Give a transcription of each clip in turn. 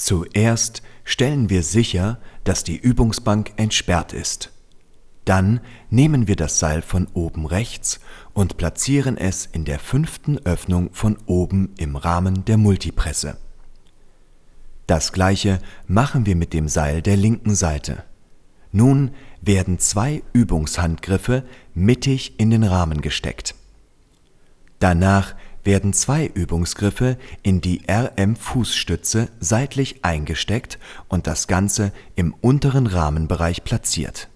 Zuerst stellen wir sicher, dass die Übungsbank entsperrt ist. Dann nehmen wir das Seil von oben rechts und platzieren es in der fünften Öffnung von oben im Rahmen der Multipresse. Das gleiche machen wir mit dem Seil der linken Seite. Nun werden zwei Übungshandgriffe mittig in den Rahmen gesteckt. Danach werden zwei Übungsgriffe in die RM-Fußstütze seitlich eingesteckt und das Ganze im unteren Rahmenbereich platziert.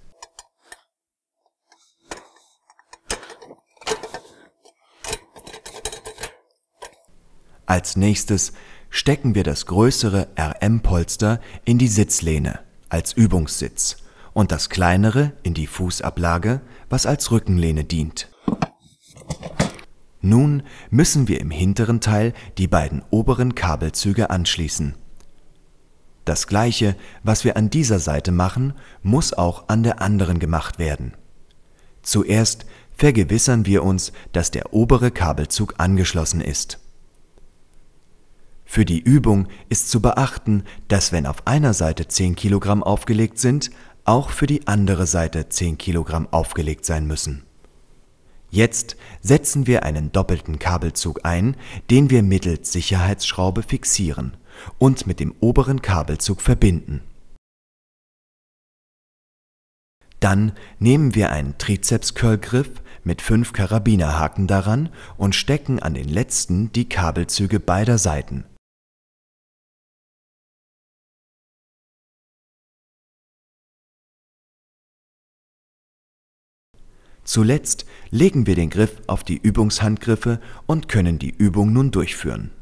Als nächstes stecken wir das größere RM-Polster in die Sitzlehne als Übungssitz und das kleinere in die Fußablage, was als Rückenlehne dient nun müssen wir im hinteren Teil die beiden oberen Kabelzüge anschließen. Das gleiche, was wir an dieser Seite machen, muss auch an der anderen gemacht werden. Zuerst vergewissern wir uns, dass der obere Kabelzug angeschlossen ist. Für die Übung ist zu beachten, dass wenn auf einer Seite 10 Kilogramm aufgelegt sind, auch für die andere Seite 10 Kilogramm aufgelegt sein müssen Jetzt setzen wir einen doppelten Kabelzug ein, den wir mittels Sicherheitsschraube fixieren und mit dem oberen Kabelzug verbinden. Dann nehmen wir einen Trizeps-Curl-Griff mit fünf Karabinerhaken daran und stecken an den letzten die Kabelzüge beider Seiten Zuletzt legen wir den Griff auf die Übungshandgriffe und können die Übung nun durchführen